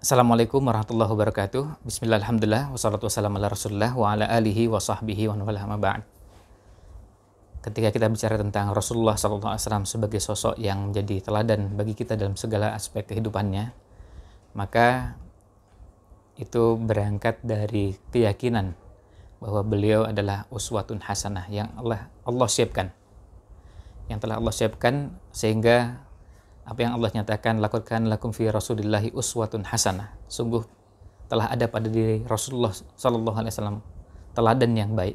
Assalamualaikum warahmatullahi wabarakatuh. Bismillahirrahmanirrahim. Wassalatu wassalamu ala Rasulillah wa ala alihi wa sahbihi wa ba'd. Ketika kita bicara tentang Rasulullah SAW sebagai sosok yang menjadi teladan bagi kita dalam segala aspek kehidupannya, maka itu berangkat dari keyakinan bahwa beliau adalah uswatun hasanah yang Allah Allah siapkan. Yang telah Allah siapkan sehingga apa yang Allah nyatakan lakukan lakum fi rasulillahi uswatun hasanah sungguh telah ada pada diri Rasulullah Shallallahu Alaihi Wasallam teladan yang baik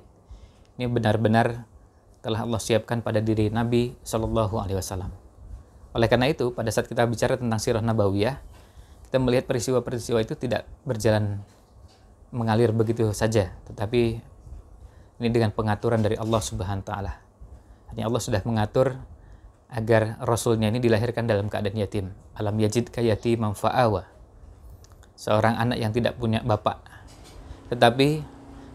ini benar-benar telah Allah siapkan pada diri Nabi Shallallahu Alaihi Wasallam oleh karena itu pada saat kita bicara tentang sirah nabawiyah kita melihat peristiwa-peristiwa itu tidak berjalan mengalir begitu saja tetapi ini dengan pengaturan dari Allah Subhanahu wa Taala hanya Allah sudah mengatur agar Rasulnya ini dilahirkan dalam keadaan yatim. Alam yajid kayati manfa'awa. Seorang anak yang tidak punya bapak. Tetapi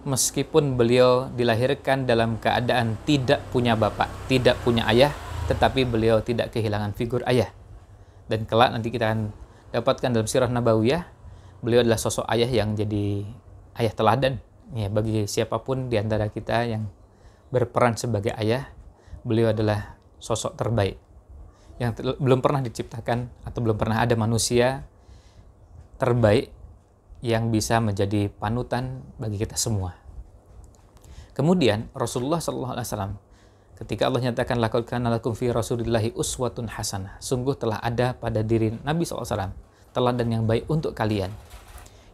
meskipun beliau dilahirkan dalam keadaan tidak punya bapak, tidak punya ayah, tetapi beliau tidak kehilangan figur ayah. Dan kelak nanti kita akan dapatkan dalam sirah Nabawiyah, beliau adalah sosok ayah yang jadi ayah teladan. Ya, bagi siapapun di antara kita yang berperan sebagai ayah, beliau adalah sosok terbaik yang ter belum pernah diciptakan atau belum pernah ada manusia terbaik yang bisa menjadi panutan bagi kita semua. Kemudian Rasulullah Shallallahu Alaihi Wasallam ketika Allah nyatakan lakukan alaikum fi rasulillahi uswatun hasanah sungguh telah ada pada diri Nabi SAW teladan yang baik untuk kalian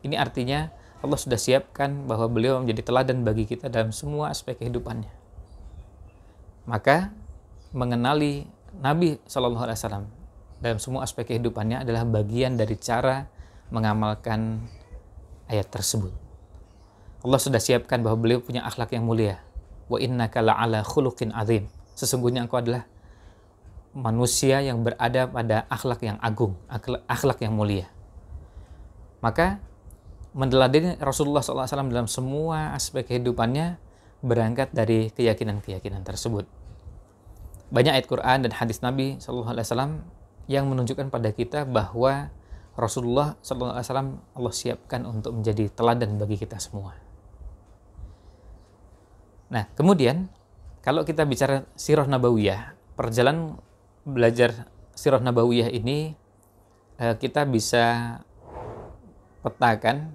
ini artinya Allah sudah siapkan bahwa beliau menjadi teladan bagi kita dalam semua aspek kehidupannya maka mengenali Nabi Shallallahu Alaihi Wasallam dalam semua aspek kehidupannya adalah bagian dari cara mengamalkan ayat tersebut. Allah sudah siapkan bahwa beliau punya akhlak yang mulia. Wa inna kala ala khuluqin azim. Sesungguhnya engkau adalah manusia yang berada pada akhlak yang agung, akhlak yang mulia. Maka mendeladeni Rasulullah SAW dalam semua aspek kehidupannya berangkat dari keyakinan-keyakinan tersebut banyak ayat Quran dan hadis Nabi Shallallahu Alaihi Wasallam yang menunjukkan pada kita bahwa Rasulullah Shallallahu Alaihi Wasallam Allah siapkan untuk menjadi teladan bagi kita semua. Nah, kemudian kalau kita bicara Sirah Nabawiyah, perjalanan belajar Sirah Nabawiyah ini eh, kita bisa petakan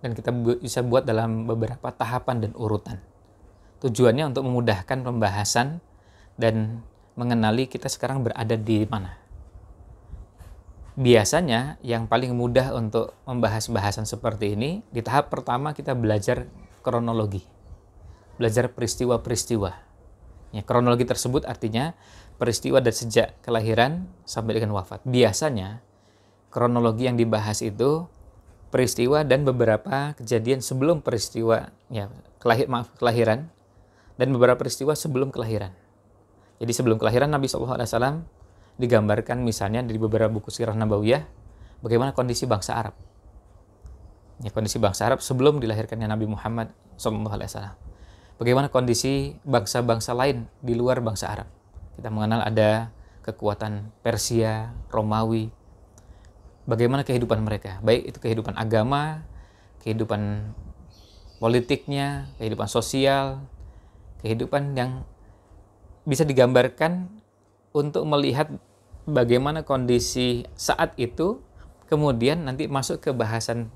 dan kita bisa buat dalam beberapa tahapan dan urutan. Tujuannya untuk memudahkan pembahasan dan mengenali kita sekarang berada di mana. Biasanya yang paling mudah untuk membahas bahasan seperti ini di tahap pertama kita belajar kronologi. Belajar peristiwa-peristiwa. Ya, kronologi tersebut artinya peristiwa dari sejak kelahiran sampai dengan wafat. Biasanya kronologi yang dibahas itu peristiwa dan beberapa kejadian sebelum peristiwa ya kelahir maaf kelahiran dan beberapa peristiwa sebelum kelahiran. Jadi sebelum kelahiran Nabi SAW digambarkan misalnya dari beberapa buku sirah Nabawiyah bagaimana kondisi bangsa Arab. Ya, kondisi bangsa Arab sebelum dilahirkannya Nabi Muhammad SAW. Bagaimana kondisi bangsa-bangsa lain di luar bangsa Arab. Kita mengenal ada kekuatan Persia, Romawi. Bagaimana kehidupan mereka? Baik itu kehidupan agama, kehidupan politiknya, kehidupan sosial, kehidupan yang bisa digambarkan untuk melihat bagaimana kondisi saat itu kemudian nanti masuk ke bahasan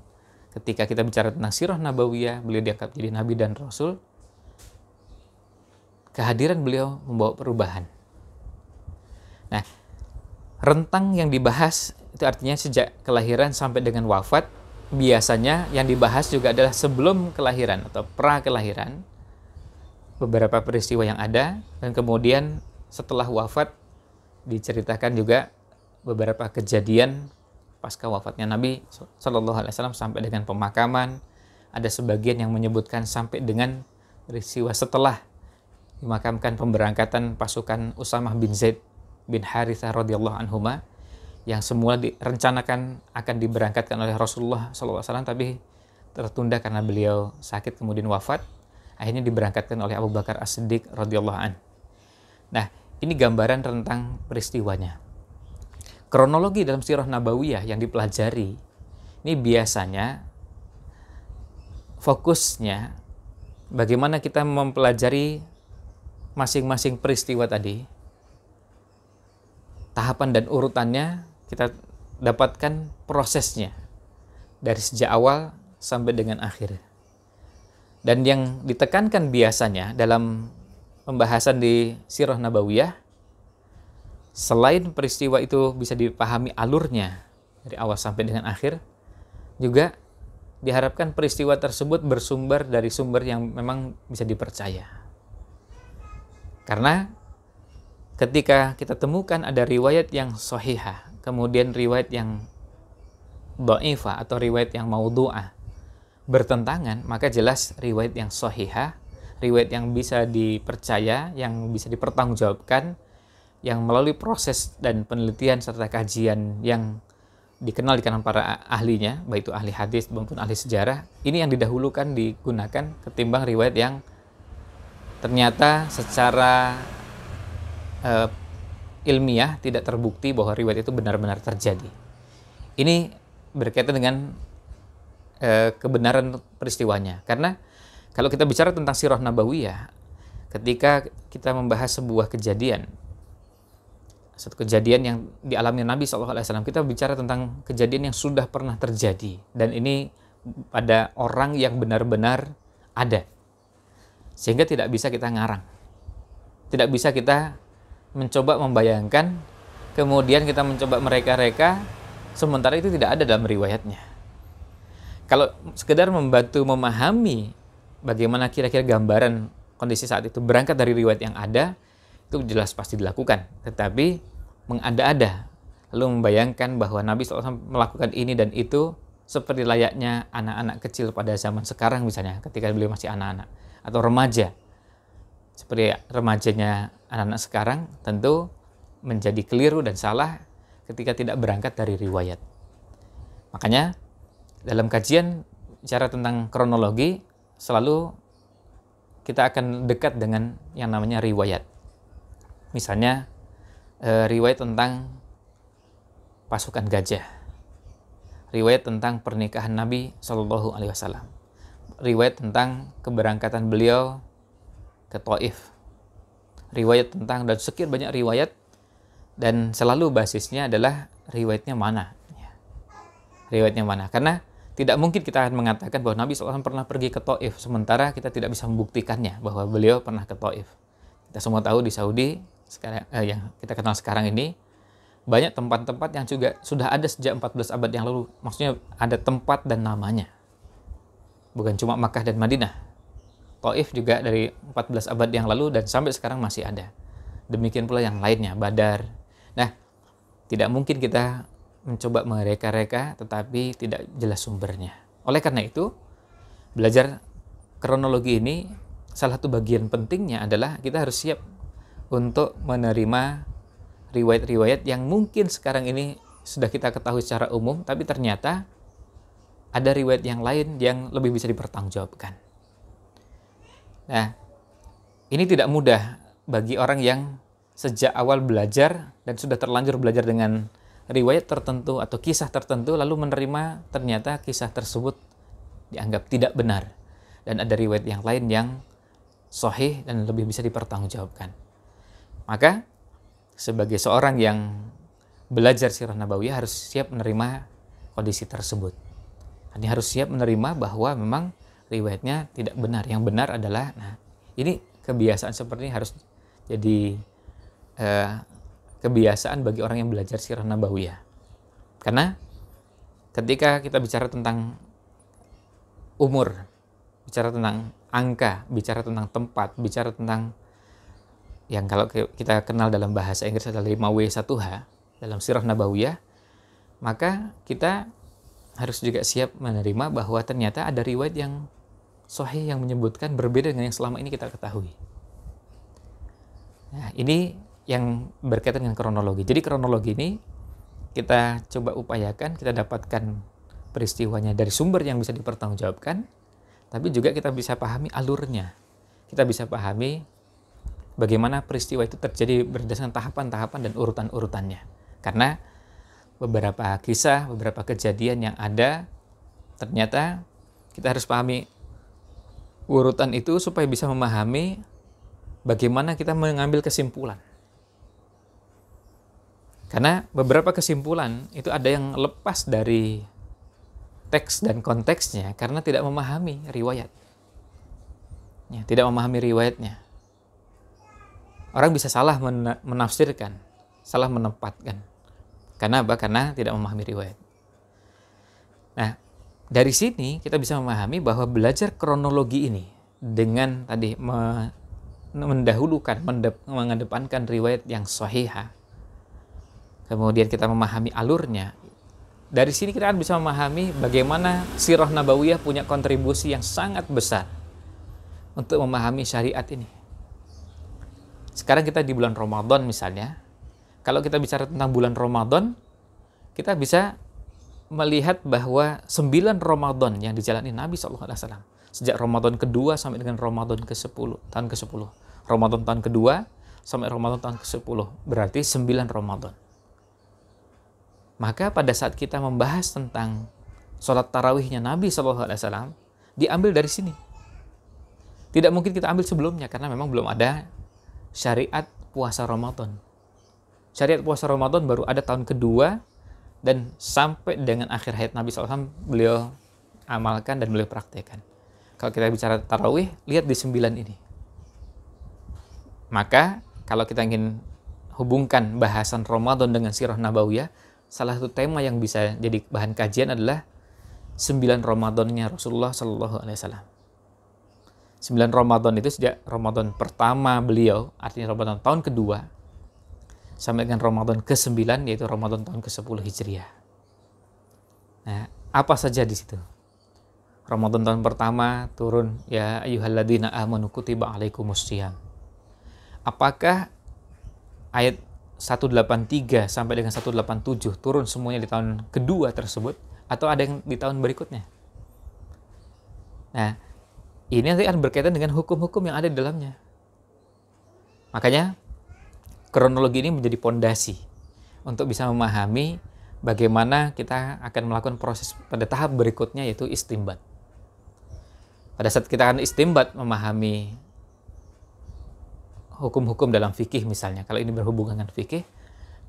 ketika kita bicara tentang sirah nabawiyah beliau dianggap jadi nabi dan rasul kehadiran beliau membawa perubahan nah rentang yang dibahas itu artinya sejak kelahiran sampai dengan wafat biasanya yang dibahas juga adalah sebelum kelahiran atau pra kelahiran beberapa peristiwa yang ada dan kemudian setelah wafat diceritakan juga beberapa kejadian pasca wafatnya Nabi Shallallahu Alaihi Wasallam sampai dengan pemakaman ada sebagian yang menyebutkan sampai dengan peristiwa setelah dimakamkan pemberangkatan pasukan Usamah bin Zaid bin Harithah radhiyallahu anhu yang semula direncanakan akan diberangkatkan oleh Rasulullah SAW tapi tertunda karena beliau sakit kemudian wafat akhirnya diberangkatkan oleh Abu Bakar As-Siddiq radhiyallahu an. Nah, ini gambaran tentang peristiwanya. Kronologi dalam sirah Nabawiyah yang dipelajari ini biasanya fokusnya bagaimana kita mempelajari masing-masing peristiwa tadi. Tahapan dan urutannya kita dapatkan prosesnya dari sejak awal sampai dengan akhir. Dan yang ditekankan biasanya dalam pembahasan di Sirah Nabawiyah, selain peristiwa itu bisa dipahami alurnya dari awal sampai dengan akhir, juga diharapkan peristiwa tersebut bersumber dari sumber yang memang bisa dipercaya. Karena ketika kita temukan ada riwayat yang sohihah, kemudian riwayat yang ba'ifah atau riwayat yang maudu'ah, bertentangan, maka jelas riwayat yang sohiha, riwayat yang bisa dipercaya, yang bisa dipertanggungjawabkan, yang melalui proses dan penelitian serta kajian yang dikenal di kalangan para ahlinya, baik itu ahli hadis maupun ahli sejarah, ini yang didahulukan digunakan ketimbang riwayat yang ternyata secara uh, ilmiah tidak terbukti bahwa riwayat itu benar-benar terjadi. Ini berkaitan dengan Eh, kebenaran peristiwanya. Karena kalau kita bicara tentang sirah nabawiyah, ketika kita membahas sebuah kejadian, satu kejadian yang dialami Nabi SAW, kita bicara tentang kejadian yang sudah pernah terjadi. Dan ini pada orang yang benar-benar ada. Sehingga tidak bisa kita ngarang. Tidak bisa kita mencoba membayangkan, kemudian kita mencoba mereka-reka, sementara itu tidak ada dalam riwayatnya kalau sekedar membantu memahami bagaimana kira-kira gambaran kondisi saat itu berangkat dari riwayat yang ada itu jelas pasti dilakukan tetapi mengada-ada lalu membayangkan bahwa Nabi SAW melakukan ini dan itu seperti layaknya anak-anak kecil pada zaman sekarang misalnya ketika beliau masih anak-anak atau remaja seperti remajanya anak-anak sekarang tentu menjadi keliru dan salah ketika tidak berangkat dari riwayat makanya dalam kajian cara tentang kronologi selalu kita akan dekat dengan yang namanya riwayat. Misalnya e, riwayat tentang pasukan gajah, riwayat tentang pernikahan Nabi Shallallahu Alaihi Wasallam, riwayat tentang keberangkatan beliau ke Taif, riwayat tentang dan sekian banyak riwayat dan selalu basisnya adalah riwayatnya mana, ya. riwayatnya mana karena tidak mungkin kita akan mengatakan bahwa Nabi SAW pernah pergi ke Taif, sementara kita tidak bisa membuktikannya bahwa beliau pernah ke Taif. Kita semua tahu di Saudi sekarang eh, yang kita kenal sekarang ini banyak tempat-tempat yang juga sudah ada sejak 14 abad yang lalu. Maksudnya ada tempat dan namanya. Bukan cuma Makkah dan Madinah. Taif juga dari 14 abad yang lalu dan sampai sekarang masih ada. Demikian pula yang lainnya, Badar. Nah, tidak mungkin kita mencoba mereka-reka tetapi tidak jelas sumbernya. Oleh karena itu, belajar kronologi ini salah satu bagian pentingnya adalah kita harus siap untuk menerima riwayat-riwayat yang mungkin sekarang ini sudah kita ketahui secara umum tapi ternyata ada riwayat yang lain yang lebih bisa dipertanggungjawabkan. Nah, ini tidak mudah bagi orang yang sejak awal belajar dan sudah terlanjur belajar dengan riwayat tertentu atau kisah tertentu lalu menerima ternyata kisah tersebut dianggap tidak benar dan ada riwayat yang lain yang sahih dan lebih bisa dipertanggungjawabkan. Maka sebagai seorang yang belajar sirah nabawi harus siap menerima kondisi tersebut. Ini harus siap menerima bahwa memang riwayatnya tidak benar. Yang benar adalah nah ini kebiasaan seperti ini harus jadi eh, kebiasaan bagi orang yang belajar sirah nabawiyah. Karena ketika kita bicara tentang umur, bicara tentang angka, bicara tentang tempat, bicara tentang yang kalau kita kenal dalam bahasa Inggris adalah 5W1H dalam sirah nabawiyah, maka kita harus juga siap menerima bahwa ternyata ada riwayat yang sahih yang menyebutkan berbeda dengan yang selama ini kita ketahui. Nah, ini yang berkaitan dengan kronologi. Jadi kronologi ini kita coba upayakan, kita dapatkan peristiwanya dari sumber yang bisa dipertanggungjawabkan, tapi juga kita bisa pahami alurnya. Kita bisa pahami bagaimana peristiwa itu terjadi berdasarkan tahapan-tahapan dan urutan-urutannya. Karena beberapa kisah, beberapa kejadian yang ada, ternyata kita harus pahami urutan itu supaya bisa memahami bagaimana kita mengambil kesimpulan. Karena beberapa kesimpulan itu ada yang lepas dari teks dan konteksnya karena tidak memahami riwayat. Ya, tidak memahami riwayatnya. Orang bisa salah menafsirkan, salah menempatkan. Karena apa? Karena tidak memahami riwayat. Nah, dari sini kita bisa memahami bahwa belajar kronologi ini dengan tadi mendahulukan, mengedepankan riwayat yang sahihah kemudian kita memahami alurnya. Dari sini kita akan bisa memahami bagaimana Sirah Nabawiyah punya kontribusi yang sangat besar untuk memahami syariat ini. Sekarang kita di bulan Ramadan misalnya, kalau kita bicara tentang bulan Ramadan, kita bisa melihat bahwa sembilan Ramadan yang dijalani Nabi saw sejak Ramadan kedua sampai dengan Ramadan ke-10, tahun ke-10. Ramadan tahun kedua sampai Ramadan tahun ke-10. Berarti sembilan Ramadan. Maka pada saat kita membahas tentang sholat tarawihnya Nabi SAW, diambil dari sini. Tidak mungkin kita ambil sebelumnya karena memang belum ada syariat puasa Ramadan. Syariat puasa Ramadan baru ada tahun kedua dan sampai dengan akhir hayat Nabi SAW beliau amalkan dan beliau praktekkan. Kalau kita bicara tarawih, lihat di sembilan ini. Maka kalau kita ingin hubungkan bahasan Ramadan dengan sirah Nabawiyah, salah satu tema yang bisa jadi bahan kajian adalah 9 Ramadannya Rasulullah Shallallahu Alaihi Wasallam. 9 Ramadan itu sejak Ramadan pertama beliau, artinya Ramadan tahun kedua, sampai dengan Ramadan ke sembilan yaitu Ramadan tahun ke sepuluh Hijriah. Nah, apa saja di situ? Ramadan tahun pertama turun ya ayyuhalladzina amanu kutiba alaikumus Apakah ayat 183 sampai dengan 187 turun semuanya di tahun kedua tersebut atau ada yang di tahun berikutnya. Nah, ini nanti akan berkaitan dengan hukum-hukum yang ada di dalamnya. Makanya kronologi ini menjadi pondasi untuk bisa memahami bagaimana kita akan melakukan proses pada tahap berikutnya yaitu istimbat. Pada saat kita akan istimbat memahami hukum-hukum dalam fikih misalnya, kalau ini berhubungan dengan fikih,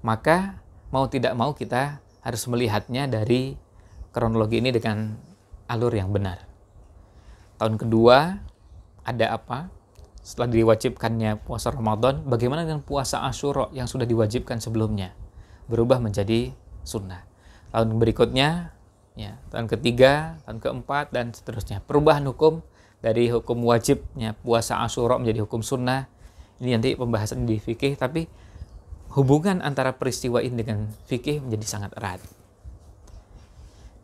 maka mau tidak mau kita harus melihatnya dari kronologi ini dengan alur yang benar. Tahun kedua ada apa? Setelah diwajibkannya puasa Ramadan, bagaimana dengan puasa Asyura yang sudah diwajibkan sebelumnya? Berubah menjadi sunnah. Tahun berikutnya, ya, tahun ketiga, tahun keempat, dan seterusnya. Perubahan hukum dari hukum wajibnya puasa Asyura menjadi hukum sunnah ini nanti pembahasan di fikih tapi hubungan antara peristiwa ini dengan fikih menjadi sangat erat.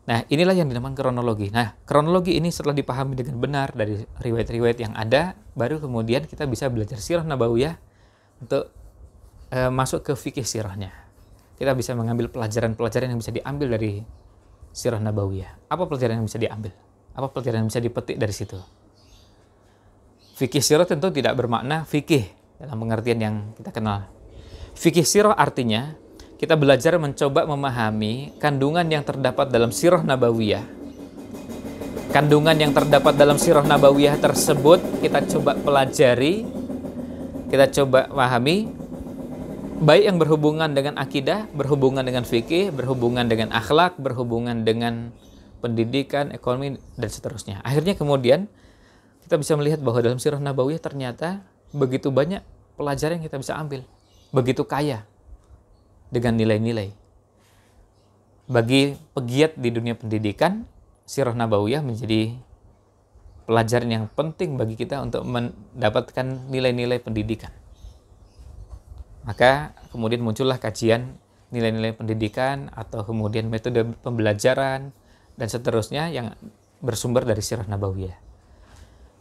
Nah, inilah yang dinamakan kronologi. Nah, kronologi ini setelah dipahami dengan benar dari riwayat-riwayat yang ada, baru kemudian kita bisa belajar sirah nabawiyah untuk e, masuk ke fikih sirahnya. Kita bisa mengambil pelajaran-pelajaran yang bisa diambil dari sirah nabawiyah. Apa pelajaran yang bisa diambil? Apa pelajaran yang bisa dipetik dari situ? Fikih sirah tentu tidak bermakna fikih dalam pengertian yang kita kenal. Fikih sirah artinya kita belajar mencoba memahami kandungan yang terdapat dalam sirah nabawiyah. Kandungan yang terdapat dalam sirah nabawiyah tersebut kita coba pelajari, kita coba pahami baik yang berhubungan dengan akidah, berhubungan dengan fikih, berhubungan dengan akhlak, berhubungan dengan pendidikan, ekonomi dan seterusnya. Akhirnya kemudian kita bisa melihat bahwa dalam sirah nabawiyah ternyata begitu banyak pelajaran yang kita bisa ambil, begitu kaya dengan nilai-nilai. Bagi pegiat di dunia pendidikan, Sirah Nabawiyah menjadi pelajaran yang penting bagi kita untuk mendapatkan nilai-nilai pendidikan. Maka kemudian muncullah kajian nilai-nilai pendidikan atau kemudian metode pembelajaran dan seterusnya yang bersumber dari Sirah Nabawiyah.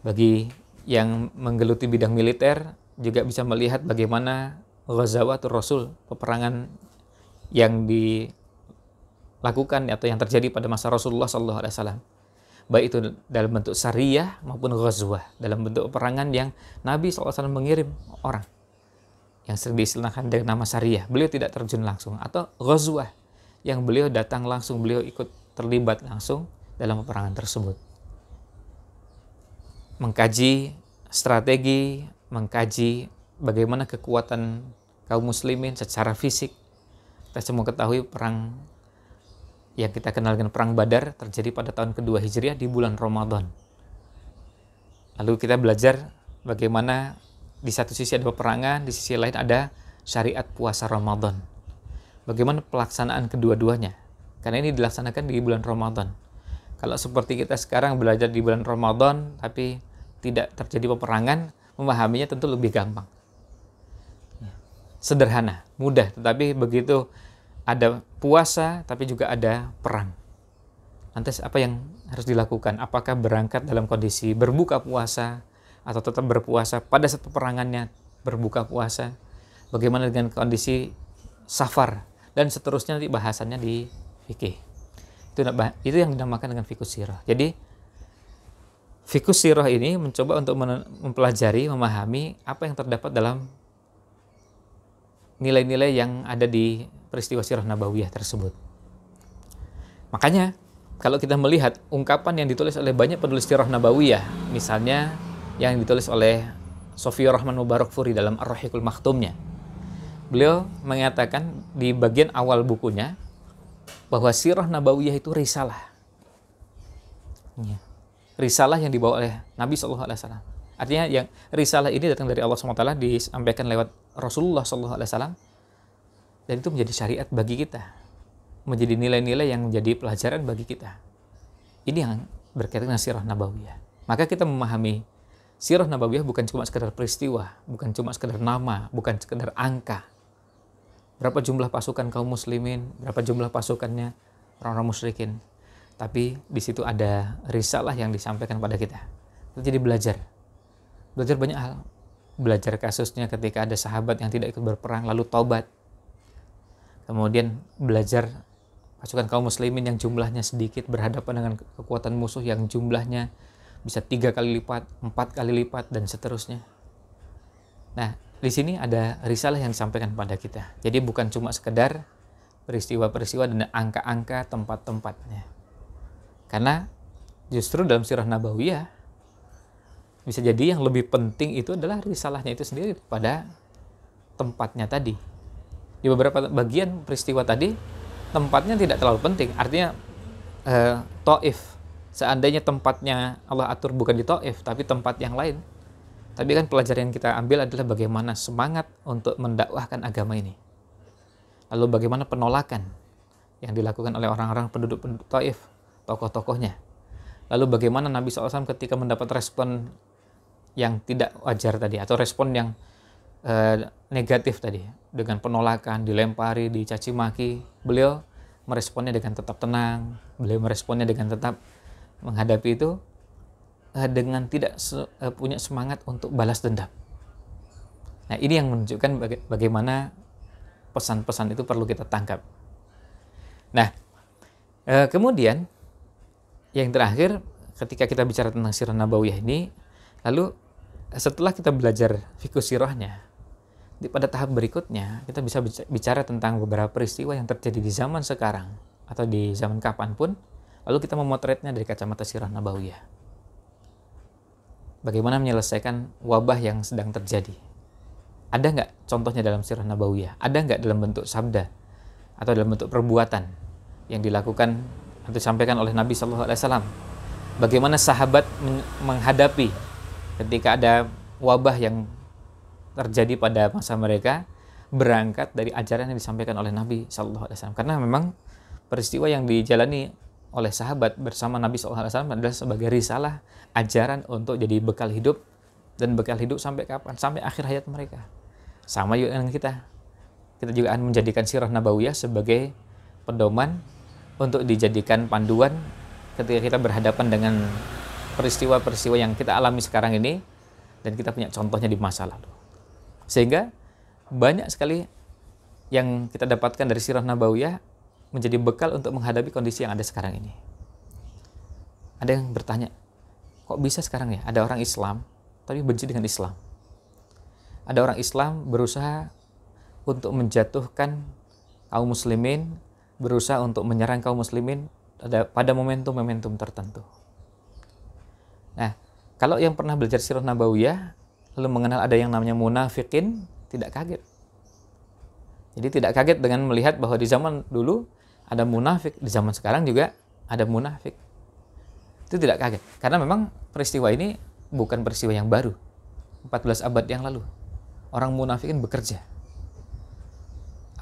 Bagi yang menggeluti bidang militer juga bisa melihat bagaimana atau rasul, peperangan yang dilakukan atau yang terjadi pada masa Rasulullah saw Baik itu dalam bentuk syariah maupun ghazwah, dalam bentuk peperangan yang Nabi SAW mengirim orang yang sering diistilahkan dengan nama syariah. Beliau tidak terjun langsung atau ghazwah yang beliau datang langsung, beliau ikut terlibat langsung dalam peperangan tersebut. Mengkaji strategi mengkaji bagaimana kekuatan kaum muslimin secara fisik. Kita semua ketahui perang yang kita kenal dengan perang Badar terjadi pada tahun kedua Hijriah di bulan Ramadan. Lalu kita belajar bagaimana di satu sisi ada peperangan, di sisi lain ada syariat puasa Ramadan. Bagaimana pelaksanaan kedua-duanya? Karena ini dilaksanakan di bulan Ramadan. Kalau seperti kita sekarang belajar di bulan Ramadan, tapi tidak terjadi peperangan, memahaminya tentu lebih gampang. Sederhana, mudah, tetapi begitu ada puasa tapi juga ada perang. Lantas apa yang harus dilakukan? Apakah berangkat dalam kondisi berbuka puasa atau tetap berpuasa pada saat peperangannya berbuka puasa? Bagaimana dengan kondisi safar dan seterusnya nanti bahasannya di fikih. Itu yang dinamakan dengan fikus sirah. Jadi Fikus Sirah ini mencoba untuk mempelajari, memahami apa yang terdapat dalam nilai-nilai yang ada di peristiwa Sirah Nabawiyah tersebut. Makanya, kalau kita melihat ungkapan yang ditulis oleh banyak penulis Sirah Nabawiyah, misalnya yang ditulis oleh Sofiyur Rahman Mubarak Furi dalam Ar-Rahikul Maktumnya, beliau mengatakan di bagian awal bukunya bahwa Sirah Nabawiyah itu risalah. Yeah risalah yang dibawa oleh Nabi Shallallahu Alaihi Wasallam. Artinya yang risalah ini datang dari Allah SWT disampaikan lewat Rasulullah Shallallahu Alaihi Wasallam dan itu menjadi syariat bagi kita, menjadi nilai-nilai yang menjadi pelajaran bagi kita. Ini yang berkaitan dengan sirah nabawiyah. Maka kita memahami sirah nabawiyah bukan cuma sekedar peristiwa, bukan cuma sekedar nama, bukan sekedar angka. Berapa jumlah pasukan kaum muslimin, berapa jumlah pasukannya orang-orang musyrikin, tapi di situ ada risalah yang disampaikan pada kita Itu jadi belajar belajar banyak hal belajar kasusnya ketika ada sahabat yang tidak ikut berperang lalu taubat kemudian belajar pasukan kaum muslimin yang jumlahnya sedikit berhadapan dengan kekuatan musuh yang jumlahnya bisa tiga kali lipat, empat kali lipat, dan seterusnya. Nah, di sini ada risalah yang disampaikan pada kita. Jadi bukan cuma sekedar peristiwa-peristiwa dan angka-angka tempat-tempatnya. Karena justru dalam sirah nabawiyah bisa jadi yang lebih penting itu adalah risalahnya itu sendiri pada tempatnya tadi. Di beberapa bagian peristiwa tadi tempatnya tidak terlalu penting. Artinya eh, Taif seandainya tempatnya Allah atur bukan di toif tapi tempat yang lain. Tapi kan pelajaran yang kita ambil adalah bagaimana semangat untuk mendakwahkan agama ini. Lalu bagaimana penolakan yang dilakukan oleh orang-orang penduduk-penduduk Taif tokoh-tokohnya. Lalu bagaimana Nabi SAW ketika mendapat respon yang tidak wajar tadi atau respon yang e, negatif tadi dengan penolakan, dilempari, dicaci maki, beliau meresponnya dengan tetap tenang, beliau meresponnya dengan tetap menghadapi itu e, dengan tidak se e, punya semangat untuk balas dendam. Nah, ini yang menunjukkan baga bagaimana pesan-pesan itu perlu kita tangkap. Nah, e, kemudian yang terakhir ketika kita bicara tentang sirah nabawiyah ini lalu setelah kita belajar fikus sirahnya di, pada tahap berikutnya kita bisa bicara tentang beberapa peristiwa yang terjadi di zaman sekarang atau di zaman kapan pun, lalu kita memotretnya dari kacamata sirah nabawiyah bagaimana menyelesaikan wabah yang sedang terjadi ada nggak contohnya dalam sirah nabawiyah ada nggak dalam bentuk sabda atau dalam bentuk perbuatan yang dilakukan yang disampaikan oleh Nabi Shallallahu Alaihi Wasallam. Bagaimana sahabat menghadapi ketika ada wabah yang terjadi pada masa mereka berangkat dari ajaran yang disampaikan oleh Nabi Shallallahu Alaihi Wasallam. Karena memang peristiwa yang dijalani oleh sahabat bersama Nabi Shallallahu Alaihi Wasallam adalah sebagai risalah ajaran untuk jadi bekal hidup dan bekal hidup sampai kapan? Sampai akhir hayat mereka. Sama juga dengan kita. Kita juga akan menjadikan sirah Nabawiyah sebagai pedoman untuk dijadikan panduan ketika kita berhadapan dengan peristiwa-peristiwa yang kita alami sekarang ini dan kita punya contohnya di masa lalu. Sehingga banyak sekali yang kita dapatkan dari sirah nabawiyah menjadi bekal untuk menghadapi kondisi yang ada sekarang ini. Ada yang bertanya, kok bisa sekarang ya ada orang Islam tapi benci dengan Islam? Ada orang Islam berusaha untuk menjatuhkan kaum muslimin berusaha untuk menyerang kaum muslimin pada momentum-momentum tertentu. Nah, kalau yang pernah belajar sirah nabawiyah lalu mengenal ada yang namanya munafikin, tidak kaget. Jadi tidak kaget dengan melihat bahwa di zaman dulu ada munafik, di zaman sekarang juga ada munafik. Itu tidak kaget karena memang peristiwa ini bukan peristiwa yang baru. 14 abad yang lalu orang munafikin bekerja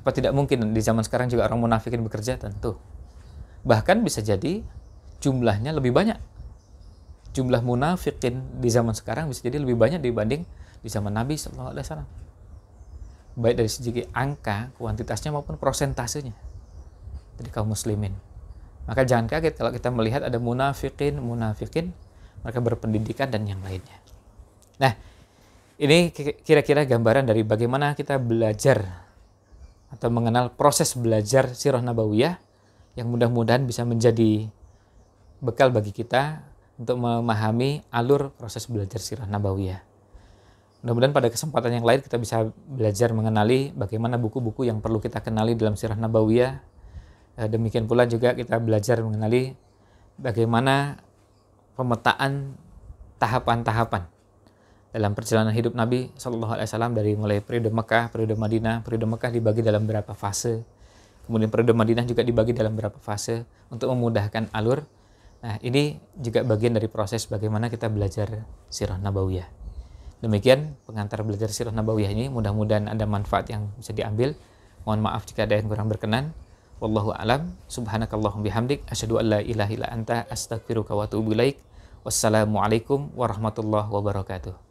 apa tidak mungkin di zaman sekarang juga orang munafikin bekerja? Tentu. Bahkan bisa jadi jumlahnya lebih banyak. Jumlah munafikin di zaman sekarang bisa jadi lebih banyak dibanding di zaman Nabi Shallallahu Alaihi Wasallam. Baik dari segi angka, kuantitasnya maupun prosentasenya jadi kaum muslimin. Maka jangan kaget kalau kita melihat ada munafikin, munafikin, mereka berpendidikan dan yang lainnya. Nah, ini kira-kira gambaran dari bagaimana kita belajar atau mengenal proses belajar sirah nabawiyah yang mudah-mudahan bisa menjadi bekal bagi kita untuk memahami alur proses belajar sirah nabawiyah. Mudah-mudahan pada kesempatan yang lain kita bisa belajar mengenali bagaimana buku-buku yang perlu kita kenali dalam sirah nabawiyah. Eh, demikian pula juga kita belajar mengenali bagaimana pemetaan tahapan-tahapan dalam perjalanan hidup Nabi Shallallahu Alaihi Wasallam dari mulai periode Mekah, periode Madinah, periode Mekah dibagi dalam berapa fase, kemudian periode Madinah juga dibagi dalam berapa fase untuk memudahkan alur. Nah ini juga bagian dari proses bagaimana kita belajar sirah nabawiyah. Demikian pengantar belajar sirah nabawiyah ini mudah-mudahan ada manfaat yang bisa diambil. Mohon maaf jika ada yang kurang berkenan. Wallahu alam. Subhanakallahum bihamdik. Asyhadu an la ilaha illa anta astaghfiruka wa atubu ilaik. Wassalamualaikum warahmatullahi wabarakatuh.